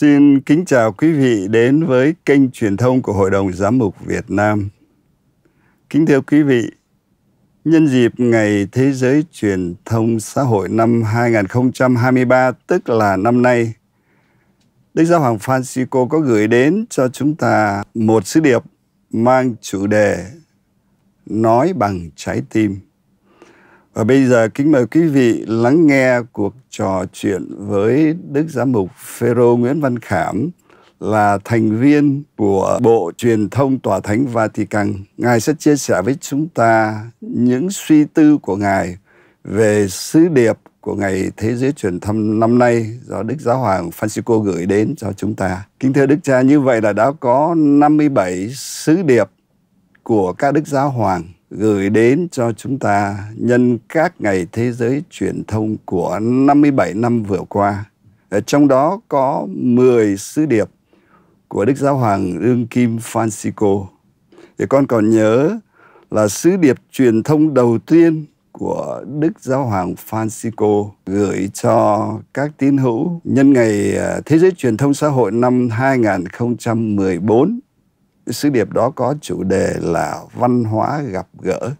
Xin kính chào quý vị đến với kênh truyền thông của Hội đồng Giám mục Việt Nam. Kính thưa quý vị, nhân dịp Ngày Thế giới Truyền thông Xã hội năm 2023, tức là năm nay, Đức Giáo Hoàng Francisco có gửi đến cho chúng ta một sứ điệp mang chủ đề Nói bằng trái tim. Và bây giờ kính mời quý vị lắng nghe cuộc trò chuyện với Đức Giám mục Phêrô Nguyễn Văn Khảm là thành viên của Bộ Truyền thông Tòa Thánh Vatican. Ngài sẽ chia sẻ với chúng ta những suy tư của Ngài về sứ điệp của Ngày Thế giới Truyền thông năm nay do Đức Giáo Hoàng Francisco gửi đến cho chúng ta. Kính thưa Đức Cha, như vậy là đã có 57 sứ điệp của các Đức Giáo Hoàng gửi đến cho chúng ta nhân các ngày thế giới truyền thông của 57 năm vừa qua. Ở trong đó có 10 sứ điệp của Đức Giáo Hoàng Đương Kim Francisco. Thì con còn nhớ là sứ điệp truyền thông đầu tiên của Đức Giáo Hoàng Francisco gửi cho các tín hữu nhân ngày à, Thế giới truyền thông xã hội năm 2014 sứ điệp đó có chủ đề là văn hóa gặp gỡ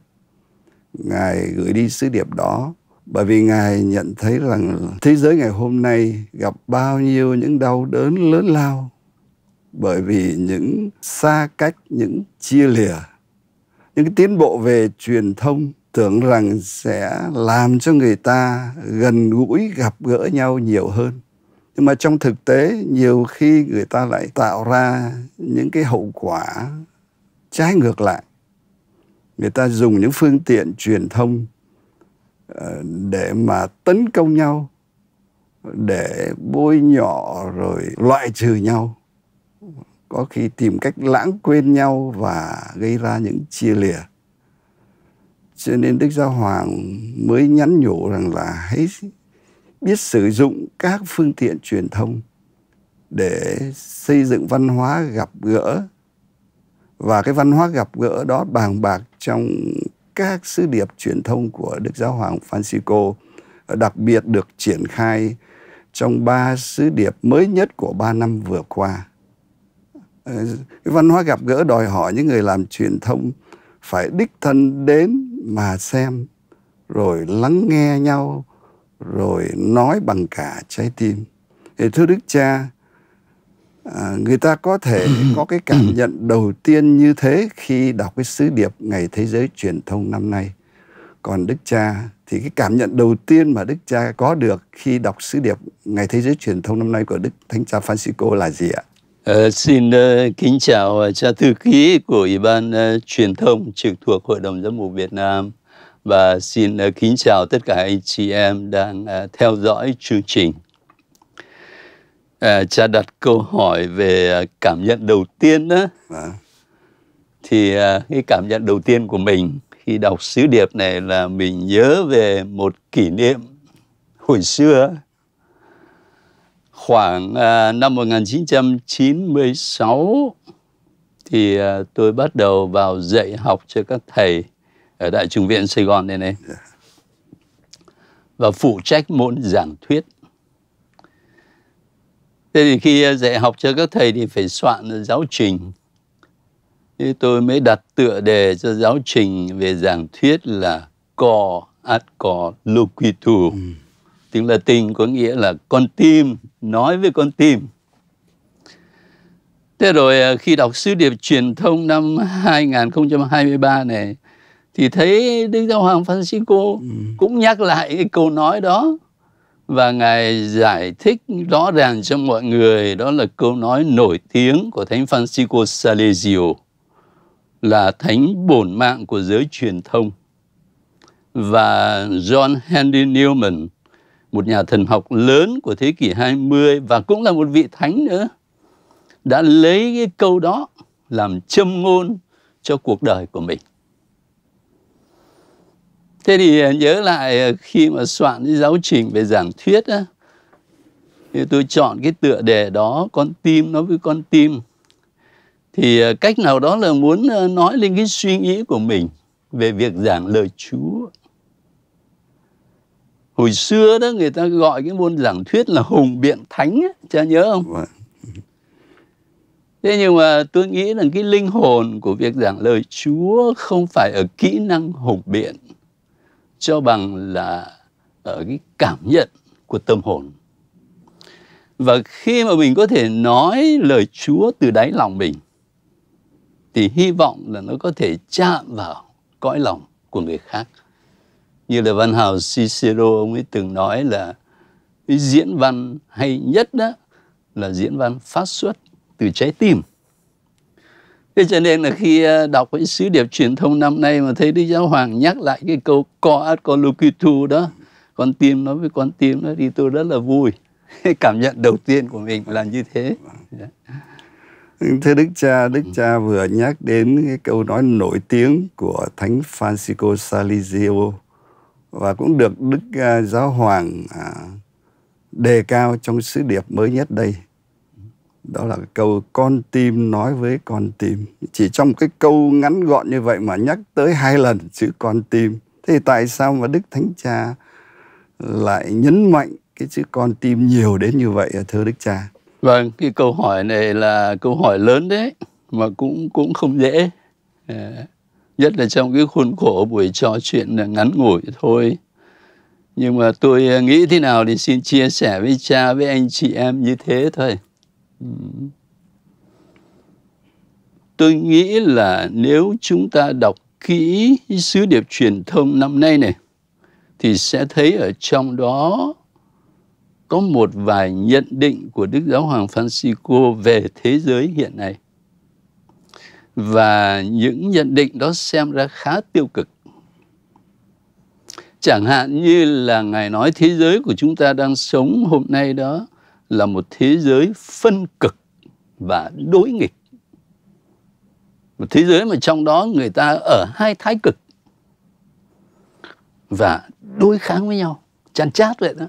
ngài gửi đi sứ điệp đó bởi vì ngài nhận thấy rằng thế giới ngày hôm nay gặp bao nhiêu những đau đớn lớn lao bởi vì những xa cách những chia lìa những tiến bộ về truyền thông tưởng rằng sẽ làm cho người ta gần gũi gặp gỡ nhau nhiều hơn nhưng mà trong thực tế nhiều khi người ta lại tạo ra những cái hậu quả trái ngược lại người ta dùng những phương tiện truyền thông ờ, để mà tấn công nhau để bôi nhọ rồi loại trừ nhau có khi tìm cách lãng quên nhau và gây ra những chia lìa cho nên đức giáo hoàng mới nhắn nhủ rằng là hãy biết sử dụng các phương tiện truyền thông để xây dựng văn hóa gặp gỡ và cái văn hóa gặp gỡ đó bàn bạc trong các sứ điệp truyền thông của Đức Giáo Hoàng Francisco đặc biệt được triển khai trong ba sứ điệp mới nhất của ba năm vừa qua. Cái văn hóa gặp gỡ đòi hỏi những người làm truyền thông phải đích thân đến mà xem rồi lắng nghe nhau rồi nói bằng cả trái tim thưa đức cha à, người ta có thể có cái cảm nhận đầu tiên như thế khi đọc cái sứ điệp ngày thế giới truyền thông năm nay còn đức cha thì cái cảm nhận đầu tiên mà đức cha có được khi đọc sứ điệp ngày thế giới truyền thông năm nay của đức thánh cha Francisco là gì ạ? Uh, xin uh, kính chào uh, cha thư ký của ủy ban uh, truyền thông trực thuộc hội đồng giám mục Việt Nam và xin ờ, kính chào tất cả anh chị em đang ờ, theo dõi chương trình. À, cha đặt câu hỏi về cảm nhận đầu tiên đó. À. Dạ. Thì cái cảm nhận đầu tiên của mình khi đọc sứ điệp này là mình nhớ về một kỷ niệm hồi xưa khoảng năm 1996 thì tôi bắt đầu vào dạy học cho các thầy ở Đại trường viện Sài Gòn đây này và phụ trách môn giảng thuyết. Thế thì khi dạy học cho các thầy thì phải soạn giáo trình. Thế tôi mới đặt tựa đề cho giáo trình về giảng thuyết là cò ad cò loquitur. Ừ. Tiếng Latin có nghĩa là con tim, nói với con tim. Thế rồi à, khi đọc sứ điệp truyền thông năm 2023 này, thì thấy Đức Giáo Hoàng Francisco ừ. cũng nhắc lại cái câu nói đó và ngài giải thích rõ ràng cho mọi người đó là câu nói nổi tiếng của Thánh Francisco Salesio là thánh bổn mạng của giới truyền thông và John Henry Newman một nhà thần học lớn của thế kỷ 20 và cũng là một vị thánh nữa đã lấy cái câu đó làm châm ngôn cho cuộc đời của mình Thế thì ờ, nhớ lại ờ, khi mà soạn cái giáo trình về giảng thuyết á, thì tôi chọn cái tựa đề đó con tim nói với con tim thì ờ, cách nào đó là muốn nói lên cái suy nghĩ của mình về việc giảng lời Chúa. Hồi xưa đó người ta gọi cái môn giảng thuyết là hùng biện thánh, ấy, cha nhớ không? Vâng. Thế nhưng mà tôi nghĩ rằng cái linh hồn của việc giảng lời Chúa không phải ở kỹ năng hùng biện cho bằng là ở cái cảm nhận của tâm hồn và khi mà mình có thể nói lời Chúa từ đáy lòng mình thì hy vọng là nó có thể chạm vào cõi lòng của người khác như là văn hào Cicero ông ấy từng nói là cái diễn văn hay nhất đó là diễn văn phát xuất từ trái tim thế cho nên là khi ờ, đọc cái sứ điệp truyền thông năm nay mà thấy đức giáo hoàng nhắc lại cái câu co ad colloquitu đó con tim nói với con tim nó thì tôi rất là vui cảm nhận đầu tiên của mình là như thế thưa đức cha đức cha vừa nhắc đến cái câu nói nổi tiếng của thánh Francisco Salizio và cũng được đức ờ, giáo hoàng à, đề cao trong sứ điệp mới nhất đây đó là câu con tim nói với con tim chỉ trong cái câu ngắn gọn như vậy mà nhắc tới hai lần chữ con tim thế thì tại sao mà đức thánh cha lại nhấn mạnh cái chữ con tim nhiều đến như vậy thưa đức cha vâng cái câu hỏi này là câu hỏi lớn đấy mà cũng cũng không dễ ờ, nhất là trong cái khuôn khổ buổi trò chuyện là ngắn ngủi thôi nhưng mà tôi ờ, nghĩ thế nào thì xin chia sẻ với cha với anh chị em như thế thôi Tôi nghĩ là nếu chúng ta đọc kỹ sứ điệp truyền thông năm nay này thì sẽ thấy ở trong đó có một vài nhận định của Đức Giáo Hoàng Francisco về thế giới hiện nay. Và những nhận định đó xem ra khá tiêu cực. Chẳng hạn như là Ngài nói thế giới của chúng ta đang sống hôm nay đó là một thế giới phân cực và đối nghịch. Một thế giới mà trong đó người ta ở hai thái cực và đối kháng với nhau, chăn chát vậy đó.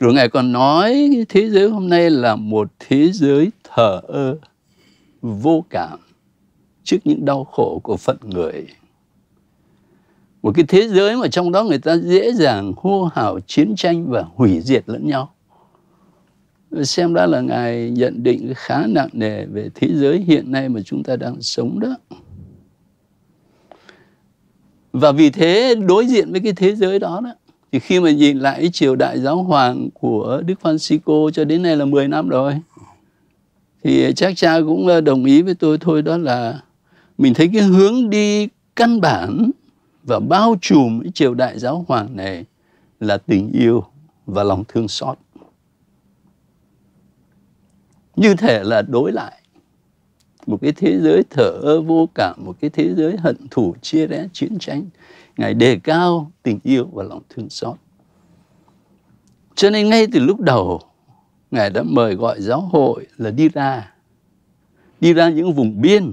Rồi Ngài còn nói thế giới hôm nay là một thế giới thờ ơ, vô cảm trước những đau khổ của phận người. Một cái thế giới mà trong đó người ta dễ dàng hô hào chiến tranh và hủy diệt lẫn nhau xem ra là ngài nhận định khá nặng nề về thế giới hiện nay mà chúng ta đang sống đó và vì thế đối diện với cái thế giới đó đó thì khi mà nhìn lại triều đại giáo hoàng của Đức Francisco cho đến nay là 10 năm rồi thì chắc cha cũng ờ, đồng ý với tôi thôi đó là mình thấy cái hướng đi căn bản và bao trùm cái triều đại giáo hoàng này là tình yêu và lòng thương xót như thể là đối lại một cái thế giới thở ơ vô cảm một cái thế giới hận thù chia rẽ chiến tranh ngài đề cao tình yêu và lòng thương xót cho nên ngay từ lúc đầu ngài đã mời gọi giáo hội là đi ra đi ra những vùng biên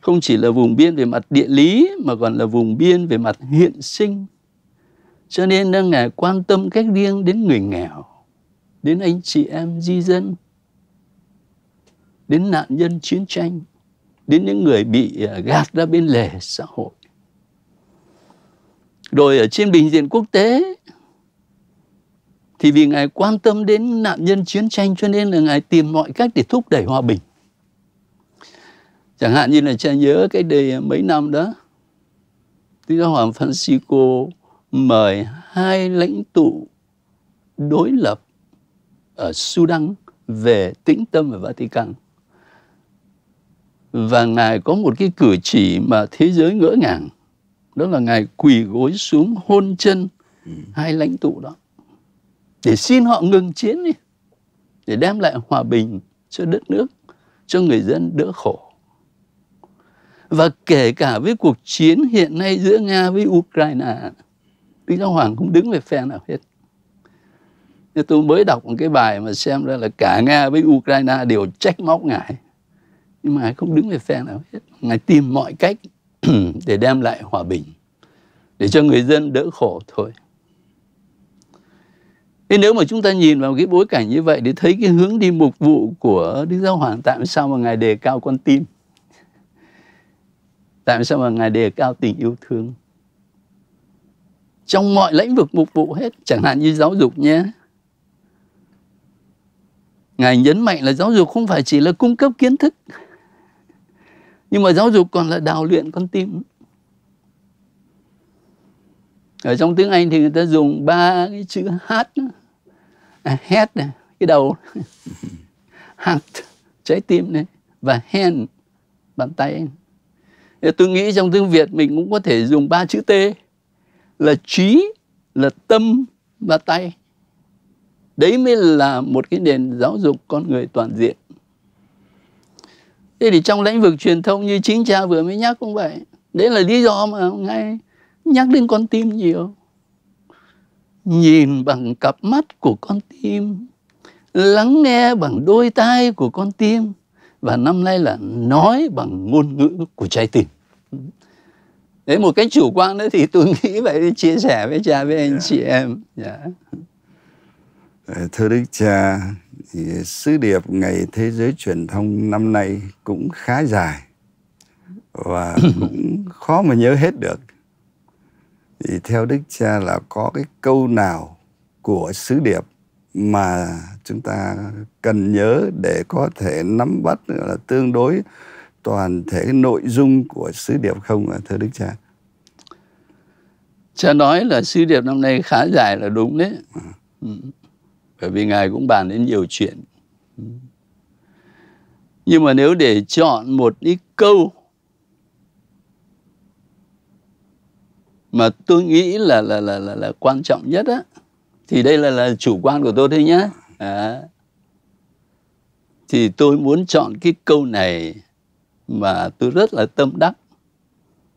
không chỉ là vùng biên về mặt địa lý mà còn là vùng biên về mặt hiện sinh cho nên ngài quan tâm cách riêng đến người nghèo đến anh chị em di dân đến nạn nhân chiến tranh, đến những người bị ờ, gạt ra bên lề xã hội. Rồi ở trên bình diện quốc tế thì vì Ngài quan tâm đến nạn nhân chiến tranh cho nên là Ngài tìm mọi cách để thúc đẩy hòa bình. Chẳng hạn như là cha nhớ cái đề mấy năm đó, Đức Giáo Hoàng Francisco mời hai lãnh tụ đối lập ở Sudan về tĩnh tâm ở Vatican và ngài có một cái cử chỉ mà thế giới ngỡ ngàng đó là ngài quỳ gối xuống hôn chân hai lãnh tụ đó để xin họ ngừng chiến đi để đem lại hòa bình cho đất nước cho người dân đỡ khổ và kể cả với cuộc chiến hiện nay giữa nga với ukraine đức giáo hoàng cũng đứng về phe nào hết tôi mới đọc một cái bài mà xem ra là cả nga với ukraine đều trách móc ngài nhưng mà ngài không đứng về phe nào hết ngài tìm mọi cách để đem lại hòa bình để cho người dân đỡ khổ thôi Thế nếu mà chúng ta nhìn vào cái bối cảnh như vậy để thấy cái hướng đi mục vụ của Đức Giáo Hoàng tại sao mà Ngài đề cao con tim? Tại sao mà Ngài đề cao tình yêu thương? Trong mọi lĩnh vực mục vụ hết, chẳng hạn như giáo dục nhé. Ngài nhấn mạnh là giáo dục không phải chỉ là cung cấp kiến thức nhưng mà giáo dục còn là đào luyện con tim ở trong tiếng Anh thì người ta dùng ba cái chữ hát à, head này cái đầu heart trái tim này và hand bàn tay tôi nghĩ trong tiếng Việt mình cũng có thể dùng ba chữ T là trí là tâm và tay đấy mới là một cái nền giáo dục con người toàn diện thế thì trong lĩnh vực truyền thông như chính cha vừa mới nhắc cũng vậy đấy là lý do mà ngay nhắc đến con tim nhiều nhìn bằng cặp mắt của con tim lắng nghe bằng đôi tai của con tim và năm nay là nói bằng ngôn ngữ của trái tim đấy một cái chủ quan đó thì tôi nghĩ vậy để chia sẻ với cha với anh yeah. chị em yeah. Dạ. thưa đức cha sứ điệp ngày thế giới truyền thông năm nay cũng khá dài và cũng khó mà nhớ hết được thì theo đức cha là có cái câu nào của sứ điệp mà chúng ta cần nhớ để có thể nắm bắt là tương đối toàn thể nội dung của sứ điệp không thưa đức cha cha nói là sứ điệp năm nay khá dài là đúng đấy à. Ừ bởi vì ngài cũng bàn đến nhiều chuyện nhưng mà nếu để chọn một ít câu mà tôi nghĩ là là là là, là quan trọng nhất á thì đây là là chủ quan của tôi thôi nhé à. thì tôi muốn chọn cái câu này mà tôi rất là tâm đắc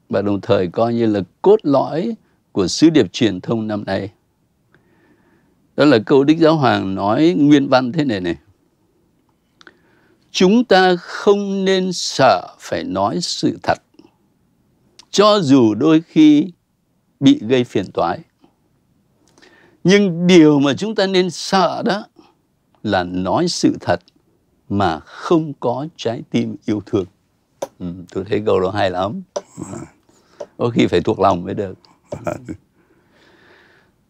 và đồng thời coi như là cốt lõi của sứ điệp truyền thông năm nay đó là câu Đức Giáo Hoàng nói nguyên văn thế này này. Chúng ta không nên sợ phải nói sự thật, cho dù đôi khi bị gây phiền toái. Nhưng điều mà chúng ta nên sợ đó là nói sự thật mà không có trái tim yêu thương. Ừ, tôi thấy câu đó hay lắm. Ừ. Có khi phải thuộc lòng mới được. Ừ.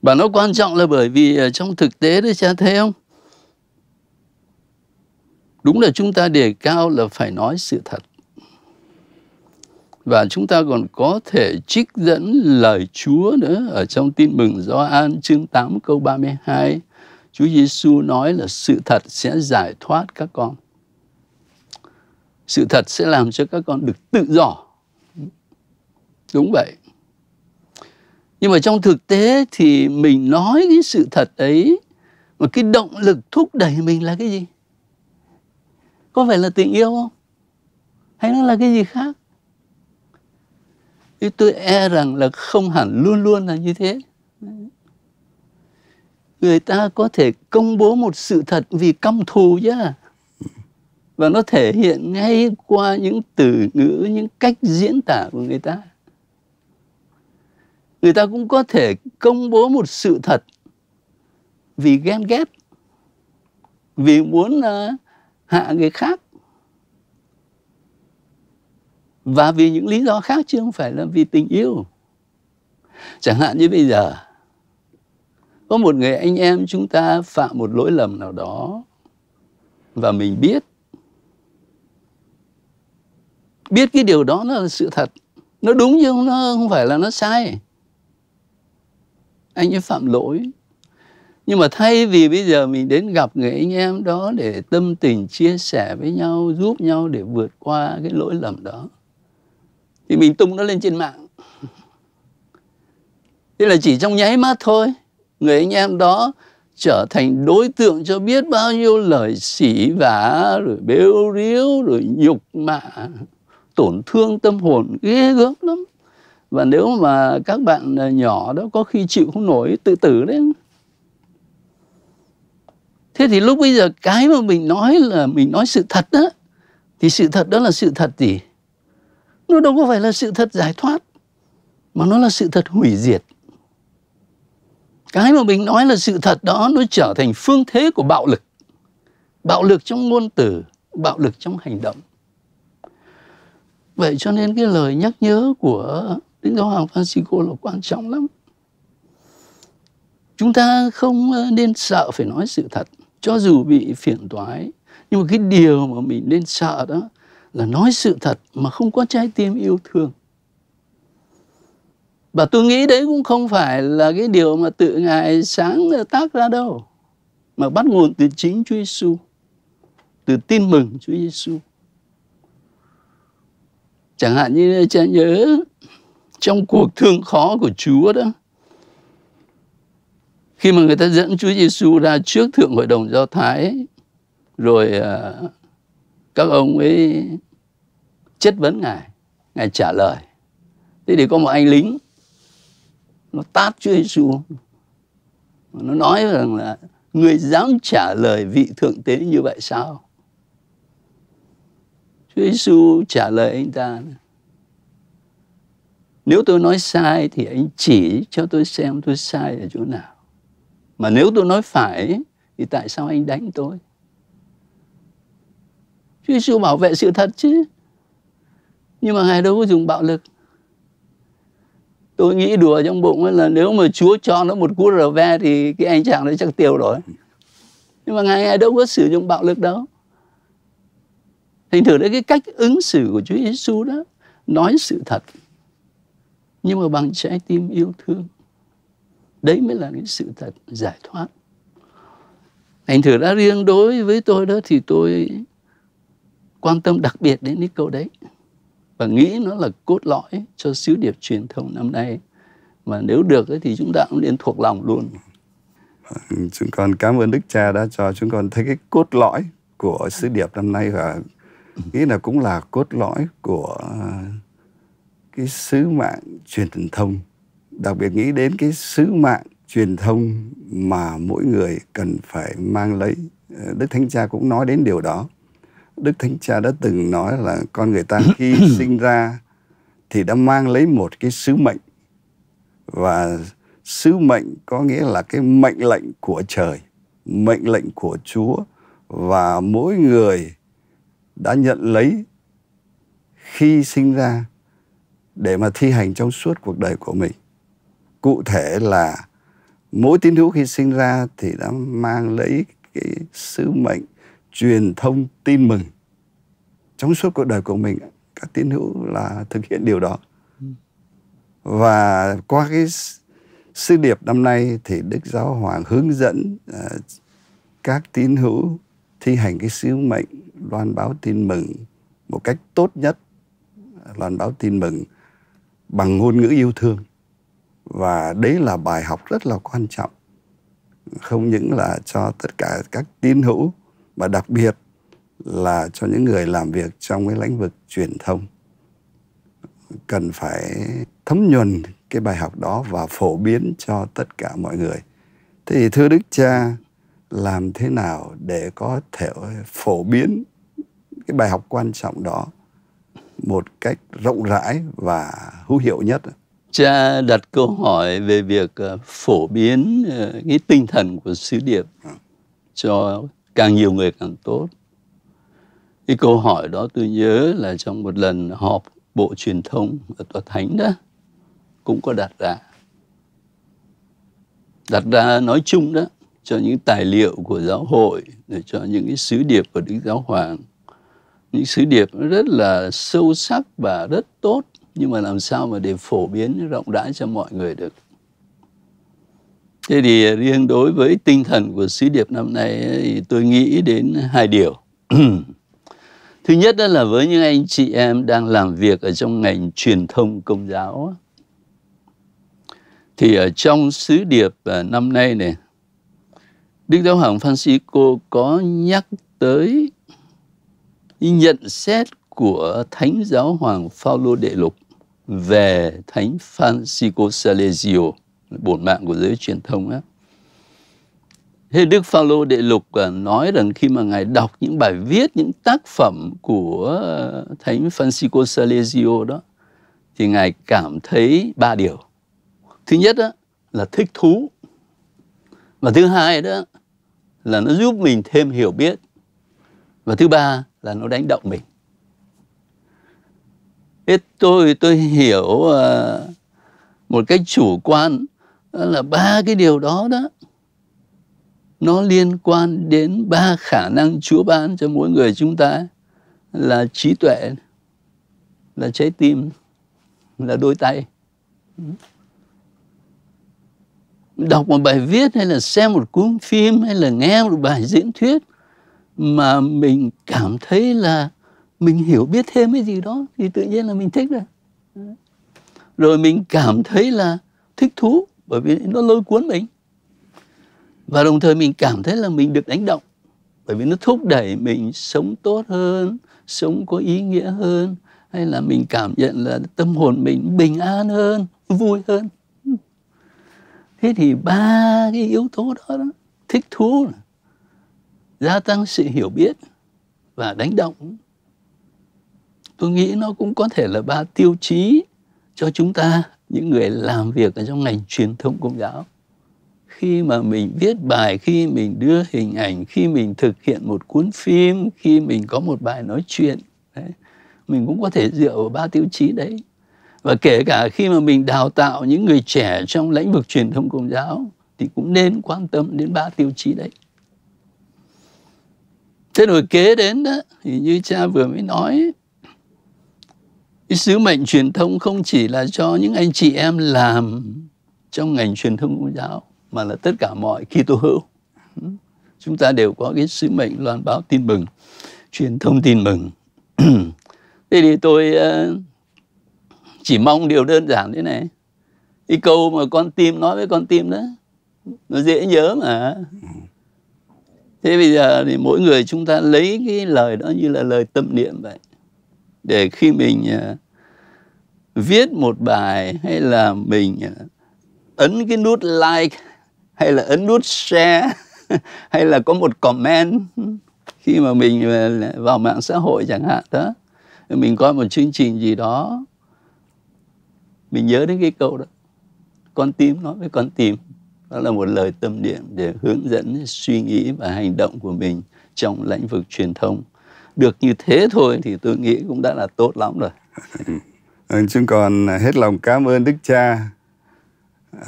Và nó quan trọng là bởi vì ờ, trong thực tế đấy cha thấy không? Đúng là chúng ta đề cao là phải nói sự thật. Và chúng ta còn có thể trích dẫn lời Chúa nữa ở trong tin mừng Gioan chương 8 câu 32. Chúa Giêsu nói là sự thật sẽ giải thoát các con. Sự thật sẽ làm cho các con được tự do. Đúng vậy nhưng mà trong thực tế thì mình nói cái sự thật ấy mà cái động lực thúc đẩy mình là cái gì có phải là tình yêu không hay nó là cái gì khác thì tôi e rằng là không hẳn luôn luôn là như thế người ta có thể công bố một sự thật vì căm thù chứ và nó thể hiện ngay qua những từ ngữ những cách diễn tả của người ta người ta cũng có thể công bố một sự thật vì ghen ghét vì muốn uh, hạ người khác và vì những lý do khác chứ không phải là vì tình yêu chẳng hạn như bây giờ có một người anh em chúng ta phạm một lỗi lầm nào đó và mình biết biết cái điều đó nó là sự thật nó đúng nhưng nó không phải là nó sai anh ấy phạm lỗi nhưng mà thay vì bây giờ mình đến gặp người anh em đó để tâm tình chia sẻ với nhau giúp nhau để vượt qua cái lỗi lầm đó thì mình tung nó lên trên mạng thế là chỉ trong nháy mắt thôi người anh em đó trở thành đối tượng cho biết bao nhiêu lời sỉ vả rồi bêu riếu rồi nhục mạ tổn thương tâm hồn ghê gớm lắm và nếu mà các bạn à, nhỏ đó có khi chịu không nổi tự tử đấy thế thì lúc bây giờ cái mà mình nói là mình nói sự thật đó thì sự thật đó là sự thật gì nó đâu có phải là sự thật giải thoát mà nó là sự thật hủy diệt cái mà mình nói là sự thật đó nó trở thành phương thế của bạo lực bạo lực trong ngôn từ bạo lực trong hành động vậy cho nên cái lời nhắc nhớ của Đức Giáo Hoàng Francisco là quan trọng lắm. Chúng ta không nên sợ phải nói sự thật, cho dù bị phiền toái. Nhưng mà cái điều mà mình nên sợ đó là nói sự thật mà không có trái tim yêu thương. Và tôi nghĩ đấy cũng không phải là cái điều mà tự Ngài sáng tác ra đâu. Mà bắt nguồn từ chính Chúa Giêsu, từ tin mừng Chúa Giêsu. Chẳng hạn như cha nhớ trong cuộc thương khó của Chúa đó khi mà người ta dẫn Chúa Giêsu ra trước thượng hội đồng Do Thái rồi à, các ông ấy chất vấn ngài ngài trả lời thế thì có một anh lính nó tát Chúa Giêsu nó nói rằng là người dám trả lời vị thượng tế như vậy sao Chúa Giêsu trả lời anh ta nếu tôi nói sai thì anh chỉ cho tôi xem tôi sai ở chỗ nào mà nếu tôi nói phải thì tại sao anh đánh tôi Chúa Giêsu bảo vệ sự thật chứ nhưng mà ngài đâu có dùng bạo lực tôi nghĩ đùa trong bụng là nếu mà Chúa cho nó một cú rờ ve thì cái anh chàng đấy chắc tiêu rồi nhưng mà ngài, ngài đâu có sử dụng bạo lực đâu thành thử đấy cái cách ứng xử của Chúa Giêsu đó nói sự thật nhưng mà bằng trái tim yêu thương đấy mới là cái sự thật giải thoát thành thử đã riêng đối với tôi đó thì tôi quan tâm đặc biệt đến cái câu đấy và nghĩ nó là cốt lõi cho sứ điệp truyền thông năm nay mà nếu được thì chúng ta cũng nên thuộc lòng luôn chúng con cảm ơn đức cha đã cho chúng con thấy cái cốt lõi của sứ điệp năm nay và nghĩ là cũng là cốt lõi của cái sứ mạng truyền thông đặc biệt nghĩ đến cái sứ mạng truyền thông mà mỗi người cần phải mang lấy ờ, đức thánh cha cũng nói đến điều đó đức thánh cha đã từng nói là con người ta khi sinh ra thì đã mang lấy một cái sứ mệnh và sứ mệnh có nghĩa là cái mệnh lệnh của trời mệnh lệnh của chúa và mỗi người đã nhận lấy khi sinh ra để mà thi hành trong suốt cuộc đời của mình cụ thể là mỗi tín hữu khi sinh ra thì đã mang lấy cái sứ mệnh truyền thông tin mừng trong suốt cuộc đời của mình các tín hữu là thực hiện điều đó và qua cái sứ điệp năm nay thì đức giáo hoàng hướng dẫn ờ, các tín hữu thi hành cái sứ mệnh loan báo tin mừng một cách tốt nhất loan báo tin mừng bằng ngôn ngữ yêu thương và đấy là bài học rất là quan trọng không những là cho tất cả các tín hữu mà đặc biệt là cho những người làm việc trong cái lĩnh vực truyền thông cần phải thấm nhuần cái bài học đó và phổ biến cho tất cả mọi người thế thì thưa đức cha làm thế nào để có thể phổ biến cái bài học quan trọng đó một cách rộng rãi và hữu hiệu nhất cha đặt câu hỏi về việc ờ, phổ biến ờ, cái tinh thần của sứ điệp ừ. cho càng nhiều người càng tốt cái câu hỏi đó tôi nhớ là trong một lần họp bộ truyền thông ở tòa thánh đó cũng có đặt ra đặt ra nói chung đó cho những tài liệu của giáo hội để cho những cái sứ điệp của đức giáo hoàng những sứ điệp rất là sâu sắc và rất tốt nhưng mà làm sao mà để phổ biến rộng rãi cho mọi người được thế thì riêng đối với tinh thần của sứ điệp năm nay thì tôi nghĩ đến hai điều thứ nhất đó là với những anh chị em đang làm việc ở trong ngành truyền thông công giáo thì ở trong sứ điệp à, năm nay này Đức Giáo hoàng Francisco có nhắc tới nhận xét của Thánh giáo hoàng Phaolô Đệ Lục về Thánh Francisco Salesio, bổn mạng của giới truyền thông á. Thế Đức Phaolô Đệ Lục à, nói rằng khi mà Ngài đọc những bài viết, những tác phẩm của Thánh Francisco Salesio đó, thì Ngài cảm thấy ba điều. Thứ nhất đó, là thích thú. Và thứ hai đó là nó giúp mình thêm hiểu biết và thứ ba là nó đánh động mình Thế tôi tôi hiểu ờ, một cách chủ quan đó là ba cái điều đó đó nó liên quan đến ba khả năng Chúa ban cho mỗi người chúng ta là trí tuệ, là trái tim, là đôi tay. Đọc một bài viết hay là xem một cuốn phim hay là nghe một bài diễn thuyết mà mình cảm thấy là mình hiểu biết thêm cái gì đó thì tự nhiên là mình thích rồi rồi mình cảm thấy là thích thú bởi vì nó lôi cuốn mình và đồng thời mình cảm thấy là mình được đánh động bởi vì nó thúc đẩy mình sống tốt hơn sống có ý nghĩa hơn hay là mình cảm nhận là tâm hồn mình bình an hơn vui hơn thế thì ba cái yếu tố đó, đó thích thú này, gia tăng sự hiểu biết và đánh động tôi nghĩ nó cũng có thể là ba tiêu chí cho chúng ta những người làm việc ở trong ngành truyền thông công giáo khi mà mình viết bài khi mình đưa hình ảnh khi mình thực hiện một cuốn phim khi mình có một bài nói chuyện đấy, mình cũng có thể dựa vào ba tiêu chí đấy và kể cả khi mà mình đào tạo những người trẻ trong lĩnh vực truyền thông công giáo thì cũng nên quan tâm đến ba tiêu chí đấy thế rồi kế đến đó thì như cha vừa mới nói cái sứ mệnh truyền thông không chỉ là cho những anh chị em làm trong ngành truyền thông công giáo mà là tất cả mọi khi tô hữu chúng ta đều có cái sứ mệnh loan báo tin mừng truyền thông tin mừng thế thì tôi ờ, chỉ mong điều đơn giản thế này cái câu mà con tim nói với con tim đó nó dễ nhớ mà thế bây giờ thì mỗi người chúng ta lấy cái lời đó như là lời tâm niệm vậy để khi mình à, viết một bài hay là mình à, ấn cái nút like hay là ấn nút share hay là có một comment khi mà mình à, vào mạng xã hội chẳng hạn đó mình coi một chương trình gì đó mình nhớ đến cái câu đó con tim nói với con tim đó là một lời tâm niệm để hướng dẫn suy nghĩ và hành động của mình trong lĩnh vực truyền thông được như thế thôi thì tôi nghĩ cũng đã là tốt lắm rồi ừ, chúng con hết lòng cảm ơn đức cha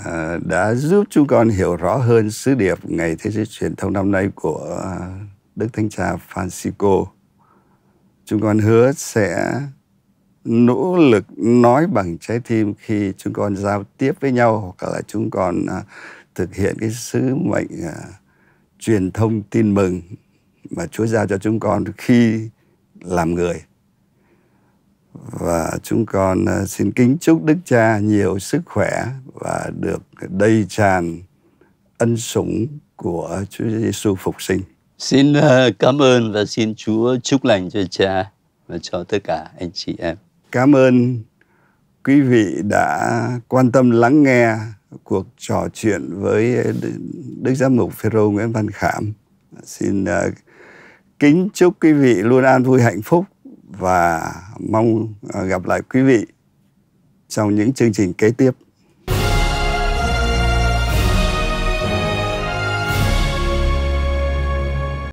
à, đã giúp chúng con hiểu rõ hơn sứ điệp ngày thế giới truyền thông năm nay của đức thánh cha francisco chúng con hứa sẽ nỗ lực nói bằng trái tim khi chúng con giao tiếp với nhau hoặc là chúng con à, thực hiện cái sứ mệnh à, truyền thông tin mừng mà Chúa giao cho chúng con khi làm người. Và chúng con à, xin kính chúc Đức Cha nhiều sức khỏe và được đầy tràn ân sủng của Chúa Giêsu phục sinh. Xin à, cảm ơn và xin Chúa chúc lành cho cha và cho tất cả anh chị em. Cảm ơn quý vị đã quan tâm lắng nghe cuộc trò chuyện với ờ, Đức Giám mục Phêrô Nguyễn Văn Khảm. Xin uh, kính chúc quý vị luôn an vui hạnh phúc và mong uh, gặp lại quý vị trong những chương trình kế tiếp.